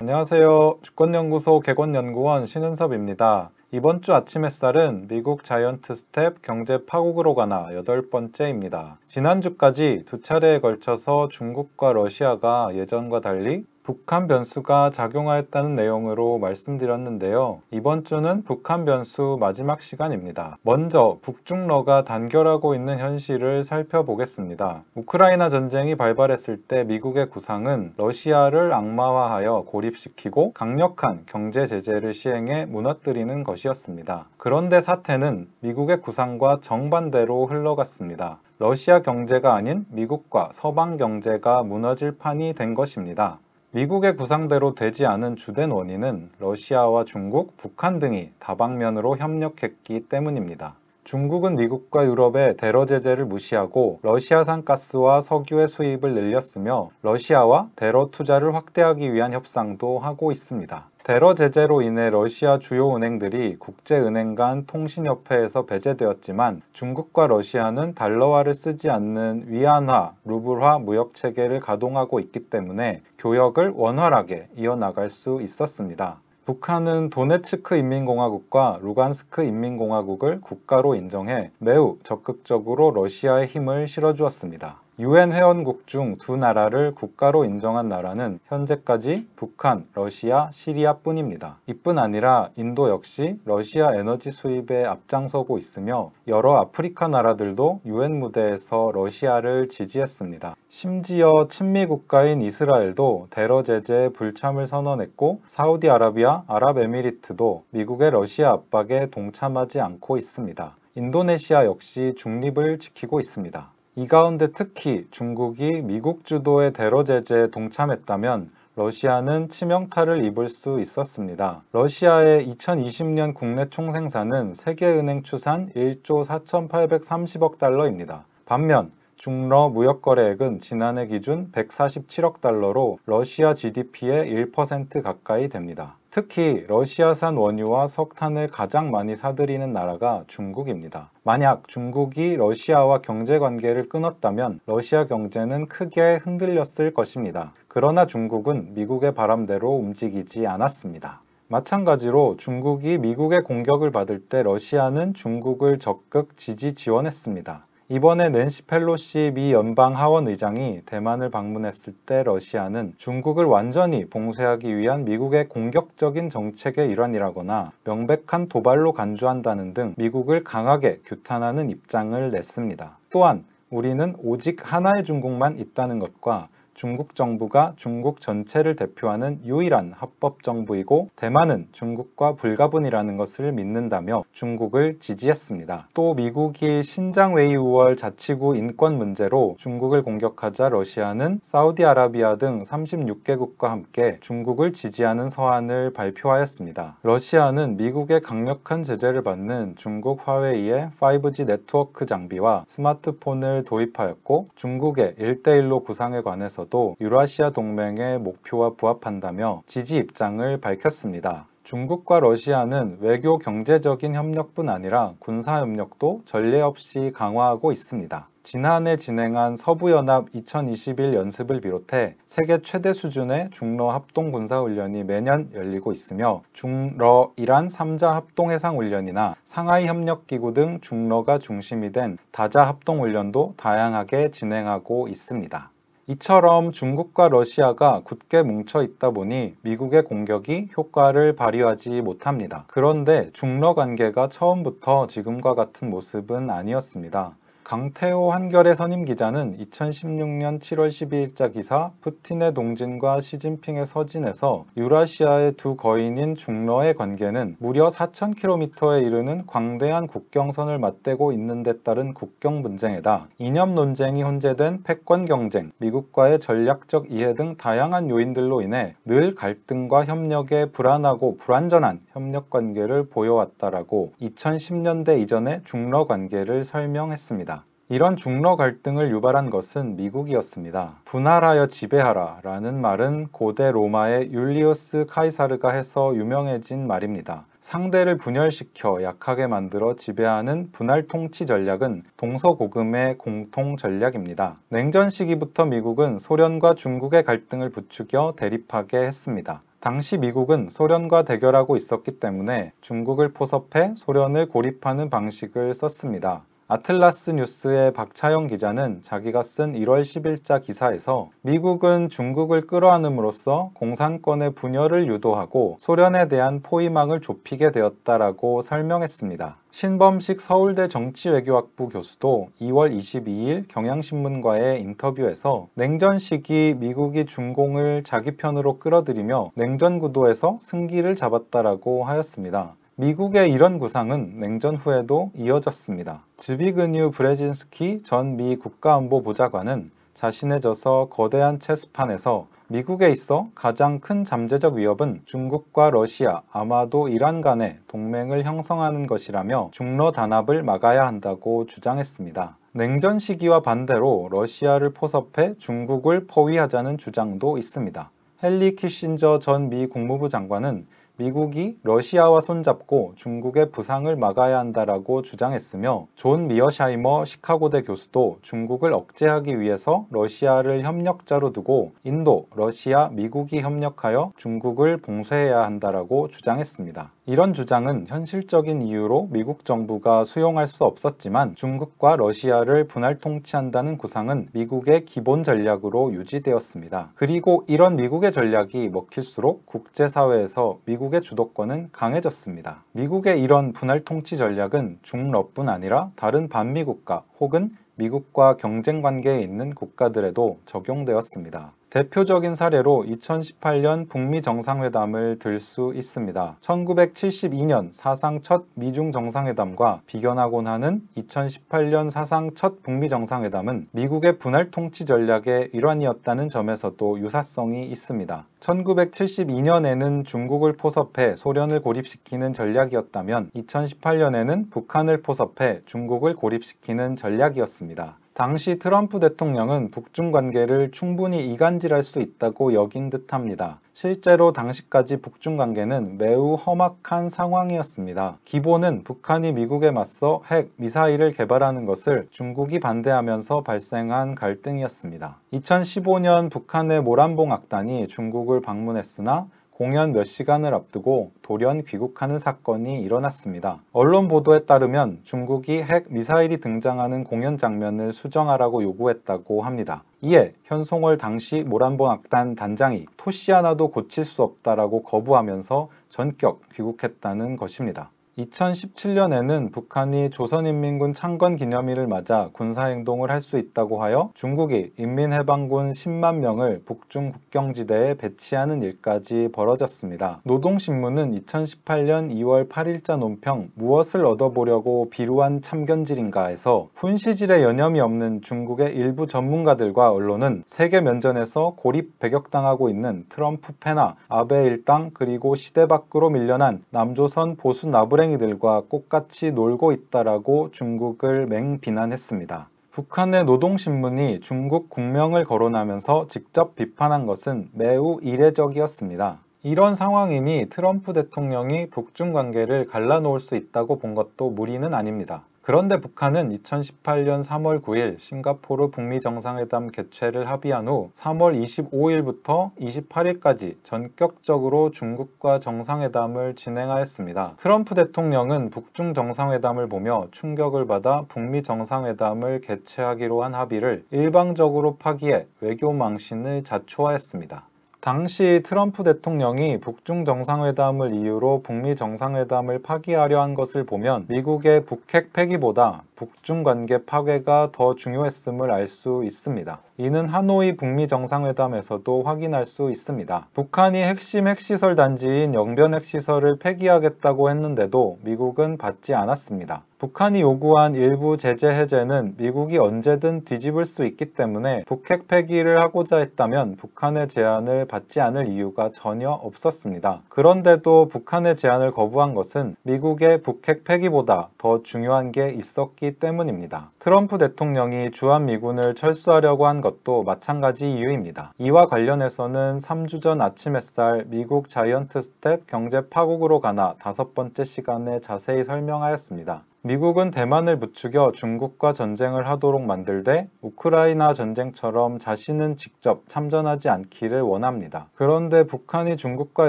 안녕하세요. 주권연구소 개건연구원 신은섭입니다. 이번 주 아침 햇살은 미국 자이언트 스텝 경제 파국으로 가나 여덟 번째입니다. 지난주까지 두 차례에 걸쳐서 중국과 러시아가 예전과 달리 북한 변수가 작용하였다는 내용으로 말씀드렸는데요. 이번 주는 북한 변수 마지막 시간입니다. 먼저 북중러가 단결하고 있는 현실을 살펴보겠습니다. 우크라이나 전쟁이 발발했을 때 미국의 구상은 러시아를 악마화하여 고립시키고 강력한 경제 제재를 시행해 무너뜨리는 것이었습니다. 그런데 사태는 미국의 구상과 정반대로 흘러갔습니다. 러시아 경제가 아닌 미국과 서방 경제가 무너질 판이 된 것입니다. 미국의 구상대로 되지 않은 주된 원인은 러시아와 중국, 북한 등이 다방면으로 협력했기 때문입니다. 중국은 미국과 유럽의 대러 제재를 무시하고 러시아산 가스와 석유의 수입을 늘렸으며 러시아와 대러 투자를 확대하기 위한 협상도 하고 있습니다. 대러 제재로 인해 러시아 주요 은행들이 국제은행 간 통신협회에서 배제되었지만 중국과 러시아는 달러화를 쓰지 않는 위안화, 루블화 무역체계를 가동하고 있기 때문에 교역을 원활하게 이어나갈 수 있었습니다. 북한은 도네츠크 인민공화국과 루간스크 인민공화국을 국가로 인정해 매우 적극적으로 러시아의 힘을 실어주었습니다. 유엔 회원국 중 두 나라를 국가로 인정한 나라는 현재까지 북한, 러시아, 시리아뿐입니다. 이뿐 아니라 인도 역시 러시아 에너지 수입에 앞장서고 있으며 여러 아프리카 나라들도 유엔 무대에서 러시아를 지지했습니다. 심지어 친미 국가인 이스라엘도 대러 제재 불참을 선언했고 사우디아라비아, 아랍에미리트도 미국의 러시아 압박에 동참하지 않고 있습니다. 인도네시아 역시 중립을 지키고 있습니다. 이 가운데 특히 중국이 미국 주도의 대러 제재에 동참했다면 러시아는 치명타를 입을 수 있었습니다. 러시아의 2020년 국내 총생산은 세계은행 추산 1조 4,830억 달러입니다. 반면 중러 무역거래액은 지난해 기준 147억 달러로 러시아 GDP의 1% 가까이 됩니다. 특히 러시아산 원유와 석탄을 가장 많이 사들이는 나라가 중국입니다. 만약 중국이 러시아와 경제 관계를 끊었다면 러시아 경제는 크게 흔들렸을 것입니다. 그러나 중국은 미국의 바람대로 움직이지 않았습니다. 마찬가지로 중국이 미국의 공격을 받을 때 러시아는 중국을 적극 지지 지원했습니다. 이번에 낸시 펠로시 미 연방 하원 의장이 대만을 방문했을 때 러시아는 중국을 완전히 봉쇄하기 위한 미국의 공격적인 정책의 일환이라거나 명백한 도발로 간주한다는 등 미국을 강하게 규탄하는 입장을 냈습니다. 또한 우리는 오직 하나의 중국만 있다는 것과 중국 정부가 중국 전체를 대표하는 유일한 합법 정부이고 대만은 중국과 불가분이라는 것을 믿는다며 중국을 지지했습니다. 또 미국이 신장웨이 우월 자치구 인권 문제로 중국을 공격하자 러시아는 사우디아라비아 등 36개국과 함께 중국을 지지하는 서한을 발표하였습니다. 러시아는 미국의 강력한 제재를 받는 중국 화웨이의 5G 네트워크 장비와 스마트폰을 도입하였고 중국의 1대1로 구상에 관해서 대해서도 유라시아 동맹의 목표와 부합한다며 지지 입장을 밝혔습니다. 중국과 러시아는 외교 경제적인 협력뿐 아니라 군사협력도 전례 없이 강화하고 있습니다. 지난해 진행한 서부연합 2021 연습을 비롯해 세계 최대 수준의 중러 합동 군사훈련이 매년 열리고 있으며 중러 이란 3자 합동해상훈련이나 상하이 협력기구 등 중러가 중심이 된 다자 합동훈련도 다양하게 진행하고 있습니다. 이처럼 중국과 러시아가 굳게 뭉쳐 있다 보니 미국의 공격이 효과를 발휘하지 못합니다. 그런데 중러 관계가 처음부터 지금과 같은 모습은 아니었습니다. 강태호 한결의 선임 기자는 2016년 7월 12일자 기사 푸틴의 동진과 시진핑의 서진에서 유라시아의 두 거인인 중러의 관계는 무려 4,000km에 이르는 광대한 국경선을 맞대고 있는 데 따른 국경 분쟁에다 이념 논쟁이 혼재된 패권 경쟁, 미국과의 전략적 이해 등 다양한 요인들로 인해 늘 갈등과 협력에 불안하고 불완전한 협력 관계를 보여왔다라고 2010년대 이전의 중러 관계를 설명했습니다. 이런 중러 갈등을 유발한 것은 미국이었습니다. 분할하여 지배하라 라는 말은 고대 로마의 율리우스 카이사르가 해서 유명해진 말입니다. 상대를 분열시켜 약하게 만들어 지배하는 분할 통치 전략은 동서고금의 공통 전략입니다. 냉전 시기부터 미국은 소련과 중국의 갈등을 부추겨 대립하게 했습니다. 당시 미국은 소련과 대결하고 있었기 때문에 중국을 포섭해 소련을 고립하는 방식을 썼습니다. 아틀라스 뉴스의 박차영 기자는 자기가 쓴 1월 10일자 기사에서 미국은 중국을 끌어안음으로써 공산권의 분열을 유도하고 소련에 대한 포위망을 좁히게 되었다라고 설명했습니다. 신범식 서울대 정치외교학부 교수도 2월 22일 경향신문과의 인터뷰에서 냉전 시기 미국이 중공을 자기 편으로 끌어들이며 냉전 구도에서 승기를 잡았다라고 하였습니다. 미국의 이런 구상은 냉전 후에도 이어졌습니다. 즈비그뉴 브레진스키 전 미 국가안보보좌관은 자신의 저서 거대한 체스판에서 미국에 있어 가장 큰 잠재적 위협은 중국과 러시아, 아마도 이란 간의 동맹을 형성하는 것이라며 중러 단합을 막아야 한다고 주장했습니다. 냉전 시기와 반대로 러시아를 포섭해 중국을 포위하자는 주장도 있습니다. 헨리 키신저 전 미 국무부 장관은 미국이 러시아와 손잡고 중국의 부상을 막아야 한다라고 주장했으며 존 미어샤이머 시카고대 교수도 중국을 억제하기 위해서 러시아를 협력자로 두고 인도, 러시아, 미국이 협력하여 중국을 봉쇄해야 한다라고 주장했습니다. 이런 주장은 현실적인 이유로 미국 정부가 수용할 수 없었지만 중국과 러시아를 분할 통치한다는 구상은 미국의 기본 전략으로 유지되었습니다. 그리고 이런 미국의 전략이 먹힐수록 국제사회에서 미국의 주도권은 강해졌습니다. 미국의 이런 분할 통치 전략은 중러뿐 아니라 다른 반미 국가 혹은 미국과 경쟁 관계에 있는 국가들에도 적용되었습니다. 대표적인 사례로 2018년 북미 정상회담을 들 수 있습니다. 1972년 사상 첫 미중 정상회담과 비견하곤 하는 2018년 사상 첫 북미 정상회담은 미국의 분할 통치 전략의 일환이었다는 점에서도 유사성이 있습니다. 1972년에는 중국을 포섭해 소련을 고립시키는 전략이었다면 2018년에는 북한을 포섭해 중국을 고립시키는 전략이었습니다. 당시 트럼프 대통령은 북중 관계를 충분히 이간질할 수 있다고 여긴 듯합니다. 실제로 당시까지 북중 관계는 매우 험악한 상황이었습니다. 기본은 북한이 미국에 맞서 핵, 미사일을 개발하는 것을 중국이 반대하면서 발생한 갈등이었습니다. 2015년 북한의 모란봉 악단이 중국을 방문했으나 공연 몇 시간을 앞두고 돌연 귀국하는 사건이 일어났습니다. 언론 보도에 따르면 중국이 핵 미사일이 등장하는 공연 장면을 수정하라고 요구했다고 합니다. 이에 현송월 당시 모란본 악단 단장이 토시 하나도 고칠 수 없다라고 거부하면서 전격 귀국했다는 것입니다. 2017년에는 북한이 조선인민군 창건 기념일을 맞아 군사행동을 할 수 있다고 하여 중국이 인민해방군 10만 명을 북중 국경지대에 배치하는 일까지 벌어졌습니다. 노동신문은 2018년 2월 8일자 논평 무엇을 얻어보려고 비루한 참견질인가에서 훈시질의 여념이 없는 중국의 일부 전문가들과 언론은 세계 면전에서 고립 배격당하고 있는 트럼프 패나 아베 일당 그리고 시대 밖으로 밀려난 남조선 보수 나부랭 고양이들과 똑같이 놀고 있다라고 중국을 맹비난했습니다. 북한의 노동신문이 중국 국명을 거론하면서 직접 비판한 것은 매우 이례적이었습니다. 이런 상황이니 트럼프 대통령이 북중 관계를 갈라놓을 수 있다고 본 것도 무리는 아닙니다. 그런데 북한은 2018년 3월 9일 싱가포르 북미 정상회담 개최를 합의한 후 3월 25일부터 28일까지 전격적으로 중국과 정상회담을 진행하였습니다. 트럼프 대통령은 북중 정상회담을 보며 충격을 받아 북미 정상회담을 개최하기로 한 합의를 일방적으로 파기해 외교 망신을 자초하였습니다. 당시 트럼프 대통령이 북중 정상회담을 이유로 북미 정상회담을 파기하려 한 것을 보면 미국의 북핵 폐기보다 북중 관계 파괴가 더 중요했음을 알 수 있습니다. 이는 하노이 북미 정상회담에서도 확인할 수 있습니다. 북한이 핵심 핵시설 단지인 영변 핵시설을 폐기하겠다고 했는데도 미국은 받지 않았습니다. 북한이 요구한 일부 제재 해제는 미국이 언제든 뒤집을 수 있기 때문에 북핵 폐기를 하고자 했다면 북한의 제안을 받지 않을 이유가 전혀 없었습니다. 그런데도 북한의 제안을 거부한 것은 미국의 북핵 폐기보다 더 중요한 게 있었기 했기 때문입니다. 트럼프 대통령이 주한미군을 철수하려고 한 것도 마찬가지 이유입니다. 이와 관련해서는 3주 전 아침 햇살 미국 자이언트 스텝 경제 파국으로 가나 다섯 번째 시간에 자세히 설명하였습니다. 미국은 대만을 부추겨 중국과 전쟁을 하도록 만들되 우크라이나 전쟁처럼 자신은 직접 참전하지 않기를 원합니다. 그런데 북한이 중국과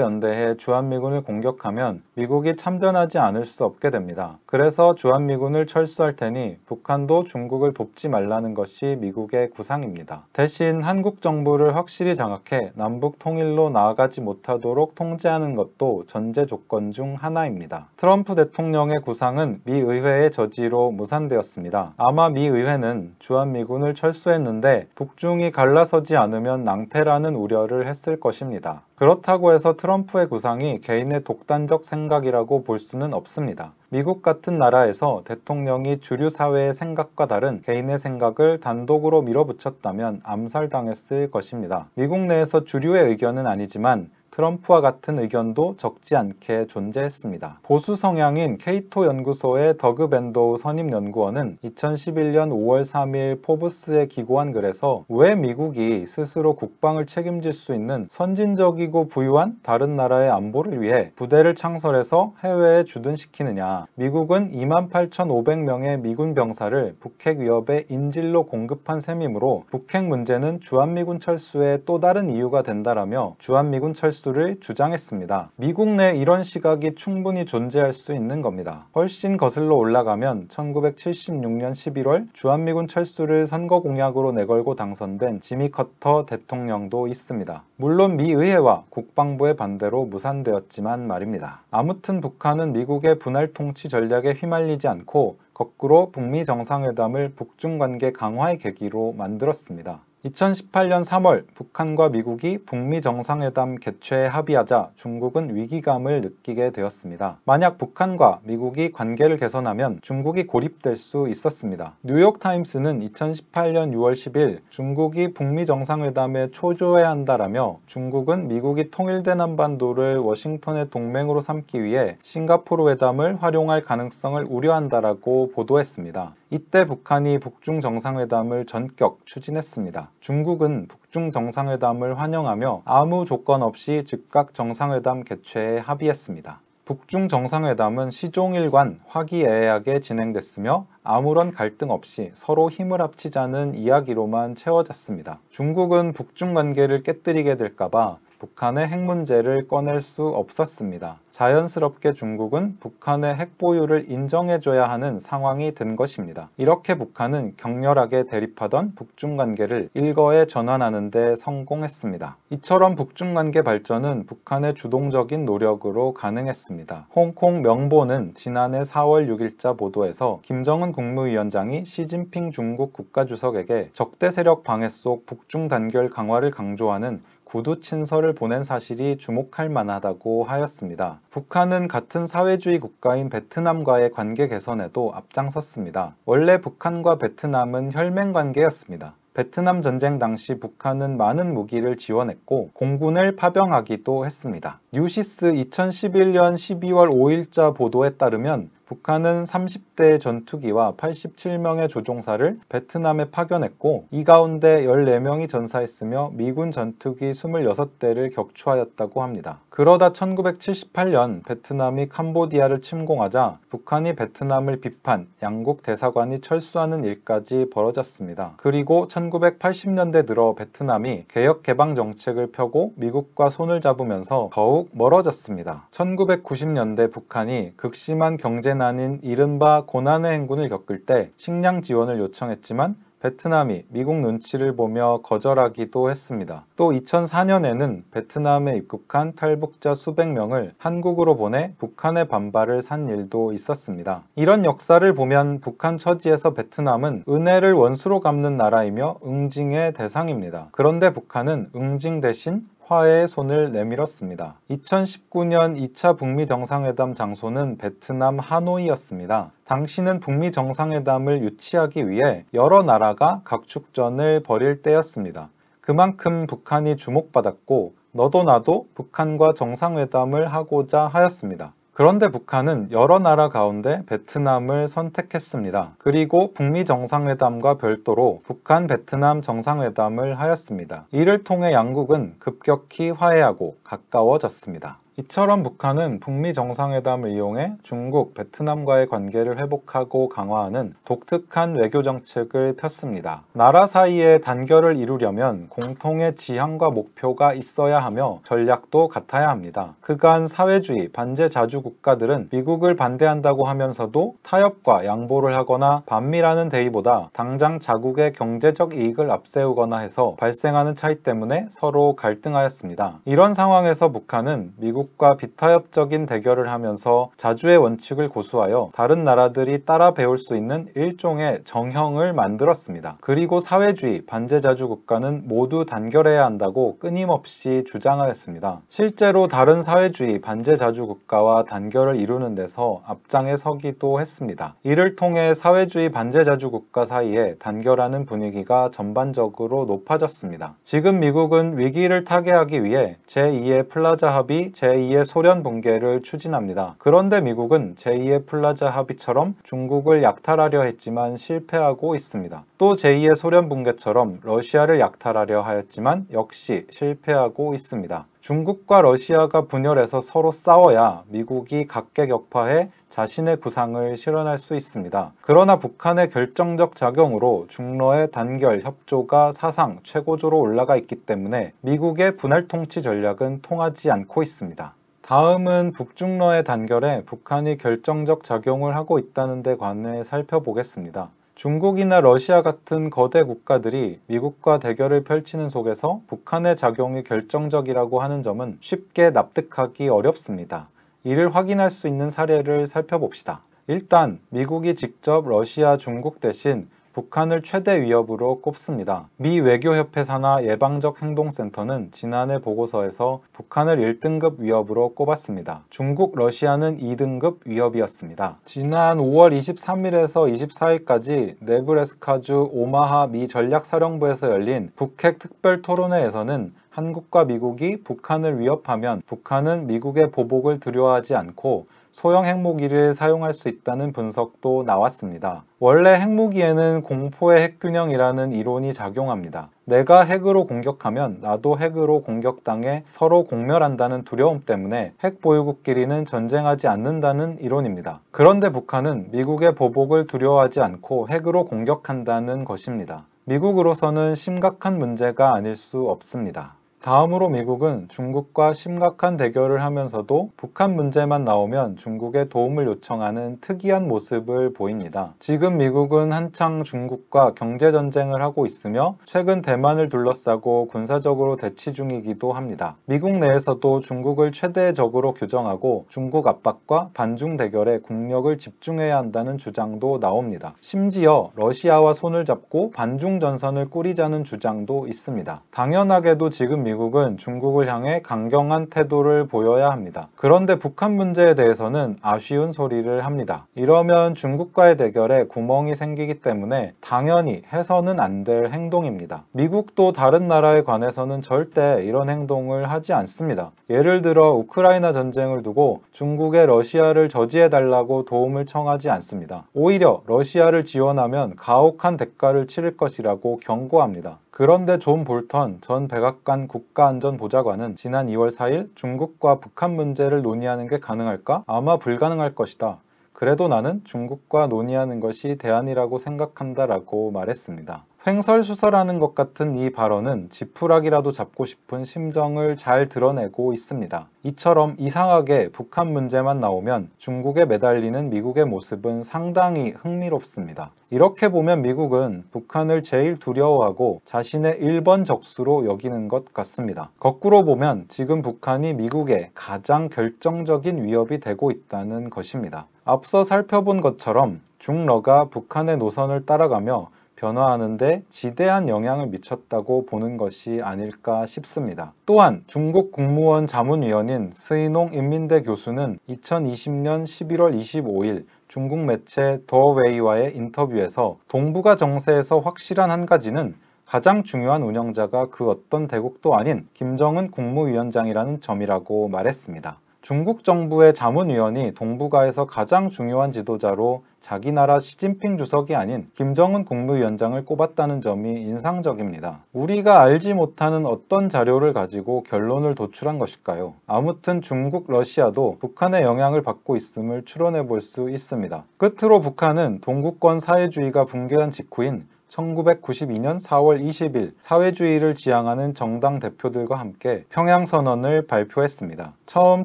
연대해 주한미군을 공격하면 미국이 참전하지 않을 수 없게 됩니다. 그래서 주한미군을 철수할 테니 북한도 중국을 돕지 말라는 것이 미국의 구상입니다. 대신 한국 정부를 확실히 장악해 남북 통일로 나아가지 못하도록 통제하는 것도 전제 조건 중 하나입니다. 트럼프 대통령의 구상은 미 의회 의회의 저지로 무산되었습니다. 아마 미 의회는 주한미군을 철수했는데 북중이 갈라서지 않으면 낭패라는 우려를 했을 것입니다. 그렇다고 해서 트럼프의 구상이 개인의 독단적 생각이라고 볼 수는 없습니다. 미국 같은 나라에서 대통령이 주류 사회의 생각과 다른 개인의 생각을 단독으로 밀어붙였다면 암살당했을 것입니다. 미국 내에서 주류의 의견은 아니지만 트럼프와 같은 의견도 적지 않게 존재했습니다. 보수 성향인 케이토 연구소의 더그 밴도우 선임 연구원은 2011년 5월 3일 포브스에 기고한 글에서 왜 미국이 스스로 국방을 책임질 수 있는 선진적이고 부유한 다른 나라의 안보를 위해 부대를 창설해서 해외에 주둔시키느냐 미국은 28,500명의 미군 병사를 북핵 위협의 인질로 공급한 셈이므로 북핵 문제는 주한미군 철수의 또 다른 이유가 된다라며 주한미군 철수 실수를 주장했습니다. 미국 내 이런 시각이 충분히 존재할 수 있는 겁니다. 훨씬 거슬러 올라가면 1976년 11월 주한미군 철수를 선거 공약으로 내걸고 당선된 지미 커터 대통령도 있습니다. 물론 미 의회와 국방부의 반대로 무산되었지만 말입니다. 아무튼 북한은 미국의 분할 통치 전략에 휘말리지 않고 거꾸로 북미 정상회담을 북중 관계 강화의 계기로 만들었습니다. 2018년 3월 북한과 미국이 북미 정상회담 개최에 합의하자 중국은 위기감을 느끼게 되었습니다. 만약 북한과 미국이 관계를 개선하면 중국이 고립될 수 있었습니다. 뉴욕타임스는 2018년 6월 10일 중국이 북미 정상회담에 초조해야 한다라며 중국은 미국이 통일된 한반도를 워싱턴의 동맹으로 삼기 위해 싱가포르 회담을 활용할 가능성을 우려한다라고 보도했습니다. 이때 북한이 북중 정상회담을 전격 추진했습니다. 중국은 북중 정상회담을 환영하며 아무 조건 없이 즉각 정상회담 개최에 합의했습니다. 북중 정상회담은 시종일관 화기애애하게 진행됐으며 아무런 갈등 없이 서로 힘을 합치자는 이야기로만 채워졌습니다. 중국은 북중 관계를 깨뜨리게 될까봐 북한의 핵 문제를 꺼낼 수 없었습니다. 자연스럽게 중국은 북한의 핵 보유를 인정해줘야 하는 상황이 된 것입니다. 이렇게 북한은 격렬하게 대립하던 북중 관계를 일거에 전환하는 데 성공했습니다. 이처럼 북중 관계 발전은 북한의 주동적인 노력으로 가능했습니다. 홍콩 명보는 지난해 4월 6일자 보도에서 김정은 국무위원장이 시진핑 중국 국가주석에게 적대 세력 방해 속 북중 단결 강화를 강조하는 구두 친서를 보낸 사실이 주목할 만하다고 하였습니다. 북한은 같은 사회주의 국가인 베트남과의 관계 개선에도 앞장섰습니다. 원래 북한과 베트남은 혈맹 관계였습니다. 베트남 전쟁 당시 북한은 많은 무기를 지원했고 공군을 파병하기도 했습니다. 뉴시스 2011년 12월 5일자 보도에 따르면 북한은 30대의 전투기와 87명의 조종사를 베트남에 파견했고 이 가운데 14명이 전사했으며 미군 전투기 26대를 격추하였다고 합니다. 그러다 1978년 베트남이 캄보디아를 침공하자 북한이 베트남을 비판 양국 대사관이 철수하는 일까지 벌어졌습니다. 그리고 1980년대 들어 베트남이 개혁 개방 정책을 펴고 미국과 손을 잡으면서 더욱 멀어졌습니다. 1990년대 북한이 극심한 경제 나는 이른바 고난의 행군을 겪을 때 식량 지원을 요청했지만 베트남이 미국 눈치를 보며 거절하기도 했습니다. 또 2004년에는 베트남에 입국한 탈북자 수백 명을 한국으로 보내 북한의 반발을 산 일도 있었습니다. 이런 역사를 보면 북한 처지에서 베트남은 은혜를 원수로 갚는 나라이며 응징의 대상입니다. 그런데 북한은 응징 대신 화해의 손을 내밀었습니다. 2019년 2차 북미 정상회담 장소는 베트남 하노이였습니다. 당시는 북미 정상회담을 유치하기 위해 여러 나라가 각축전을 벌일 때였습니다. 그만큼 북한이 주목받았고 너도 나도 북한과 정상회담을 하고자 하였습니다. 그런데 북한은 여러 나라 가운데 베트남을 선택했습니다. 그리고 북미 정상회담과 별도로 북한 베트남 정상회담을 하였습니다. 이를 통해 양국은 급격히 화해하고 가까워졌습니다. 이처럼 북한은 북미 정상회담을 이용해 중국, 베트남과의 관계를 회복하고 강화하는 독특한 외교 정책을 폈습니다. 나라 사이의 단결을 이루려면 공통의 지향과 목표가 있어야 하며 전략도 같아야 합니다. 그간 사회주의, 반제자주 국가들은 미국을 반대한다고 하면서도 타협과 양보를 하거나 반미라는 대의보다 당장 자국의 경제적 이익을 앞세우거나 해서 발생하는 차이 때문에 서로 갈등하였습니다. 이런 상황에서 북한은 미국 미국과 비타협적인 대결을 하면서 자주의 원칙을 고수하여 다른 나라들이 따라 배울 수 있는 일종의 정형을 만들었습니다. 그리고 사회주의, 반제자주 국가는 모두 단결해야 한다고 끊임없이 주장하였습니다. 실제로 다른 사회주의, 반제자주 국가와 단결을 이루는 데서 앞장에 서기도 했습니다. 이를 통해 사회주의 반제자주 국가 사이에 단결하는 분위기가 전반적으로 높아졌습니다. 지금 미국은 위기를 타개하기 위해 제2의 플라자 합의, 제 제2의 소련 붕괴를 추진합니다. 그런데 미국은 제2의 플라자 합의처럼 중국을 약탈하려 했지만 실패하고 있습니다. 또 제2의 소련 붕괴처럼 러시아를 약탈하려 하였지만 역시 실패하고 있습니다. 중국과 러시아가 분열해서 서로 싸워야 미국이 각계격파해 자신의 구상을 실현할 수 있습니다. 그러나 북한의 결정적 작용으로 중러의 단결 협조가 사상 최고조로 올라가 있기 때문에 미국의 분할 통치 전략은 통하지 않고 있습니다. 다음은 북중러의 단결에 북한이 결정적 작용을 하고 있다는 데 관해 살펴보겠습니다. 중국이나 러시아 같은 거대 국가들이 미국과 대결을 펼치는 속에서 북한의 작용이 결정적이라고 하는 점은 쉽게 납득하기 어렵습니다. 이를 확인할 수 있는 사례를 살펴봅시다. 일단 미국이 직접 러시아, 중국 대신 북한을 최대 위협으로 꼽습니다. 미 외교협회 산하 예방적 행동센터는 지난해 보고서에서 북한을 1등급 위협으로 꼽았습니다. 중국, 러시아는 2등급 위협이었습니다. 지난 5월 23일에서 24일까지 네브레스카주 오마하 미 전략사령부에서 열린 북핵 특별 토론회에서는 한국과 미국이 북한을 위협하면 북한은 미국의 보복을 두려워하지 않고 소형 핵무기를 사용할 수 있다는 분석도 나왔습니다. 원래 핵무기에는 공포의 핵균형이라는 이론이 작용합니다. 내가 핵으로 공격하면 나도 핵으로 공격당해 서로 공멸한다는 두려움 때문에 핵 보유국끼리는 전쟁하지 않는다는 이론입니다. 그런데 북한은 미국의 보복을 두려워하지 않고 핵으로 공격한다는 것입니다. 미국으로서는 심각한 문제가 아닐 수 없습니다. 다음으로 미국은 중국과 심각한 대결을 하면서도 북한 문제만 나오면 중국의 도움을 요청하는 특이한 모습을 보입니다. 지금 미국은 한창 중국과 경제전쟁을 하고 있으며 최근 대만을 둘러싸고 군사적으로 대치 중이기도 합니다. 미국 내에서도 중국을 최대적으로 규정하고 중국 압박과 반중 대결에 국력을 집중해야 한다는 주장도 나옵니다. 심지어 러시아와 손을 잡고 반중 전선을 꾸리자는 주장도 있습니다. 당연하게도 지금 미국 은 미국은 중국을 향해 강경한 태도를 보여야 합니다. 그런데 북한 문제에 대해서는 아쉬운 소리를 합니다. 이러면 중국과의 대결에 구멍이 생기기 때문에 당연히 해서는 안 될 행동입니다. 미국도 다른 나라에 관해서는 절대 이런 행동을 하지 않습니다. 예를 들어 우크라이나 전쟁을 두고 중국의 러시아를 저지해달라고 도움을 청하지 않습니다. 오히려 러시아를 지원하면 가혹한 대가를 치를 것이라고 경고합니다. 그런데 존 볼턴 전 백악관 국가안전보좌관은 지난 2월 4일 중국과 북한 문제를 논의하는 게 가능할까? 아마 불가능할 것이다. 그래도 나는 중국과 논의하는 것이 대안이라고 생각한다 라고 말했습니다. 횡설수설하는 것 같은 이 발언은 지푸라기라도 잡고 싶은 심정을 잘 드러내고 있습니다. 이처럼 이상하게 북한 문제만 나오면 중국에 매달리는 미국의 모습은 상당히 흥미롭습니다. 이렇게 보면 미국은 북한을 제일 두려워하고 자신의 1번 적수로 여기는 것 같습니다. 거꾸로 보면 지금 북한이 미국의 가장 결정적인 위협이 되고 있다는 것입니다. 앞서 살펴본 것처럼 중러가 북한의 노선을 따라가며 변화하는데 지대한 영향을 미쳤다고 보는 것이 아닐까 싶습니다. 또한 중국 국무원 자문위원인 스이농 인민대 교수는 2020년 11월 25일 중국 매체 더웨이와의 인터뷰에서 동북아 정세에서 확실한 한 가지는 가장 중요한 운영자가 그 어떤 대국도 아닌 김정은 국무위원장이라는 점이라고 말했습니다. 중국 정부의 자문위원이 동북아에서 가장 중요한 지도자로 자기 나라 시진핑 주석이 아닌 김정은 국무위원장을 꼽았다는 점이 인상적입니다. 우리가 알지 못하는 어떤 자료를 가지고 결론을 도출한 것일까요? 아무튼 중국, 러시아도 북한의 영향을 받고 있음을 추론해 볼 수 있습니다. 끝으로 북한은 동국권 사회주의가 붕괴한 직후인 1992년 4월 20일 사회주의를 지향하는 정당 대표들과 함께 평양선언을 발표했습니다. 처음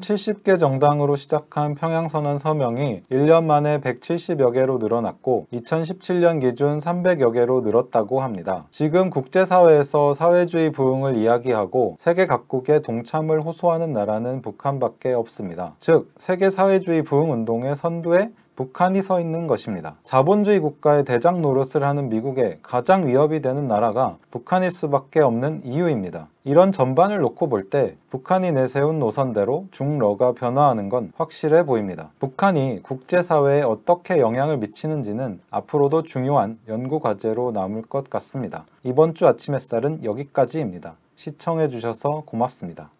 70개 정당으로 시작한 평양선언 서명이 1년 만에 170여 개로 늘어났고 2017년 기준 300여 개로 늘었다고 합니다. 지금 국제사회에서 사회주의 부흥을 이야기하고 세계 각국의 동참을 호소하는 나라는 북한밖에 없습니다. 즉, 세계 사회주의 부흥운동의 선두에 북한이 서 있는 것입니다. 자본주의 국가의 대장 노릇을 하는 미국에 가장 위협이 되는 나라가 북한일 수밖에 없는 이유입니다. 이런 전반을 놓고 볼 때 북한이 내세운 노선대로 중러가 변화하는 건 확실해 보입니다. 북한이 국제사회에 어떻게 영향을 미치는지는 앞으로도 중요한 연구과제로 남을 것 같습니다. 이번 주 아침 햇살은 여기까지입니다. 시청해주셔서 고맙습니다.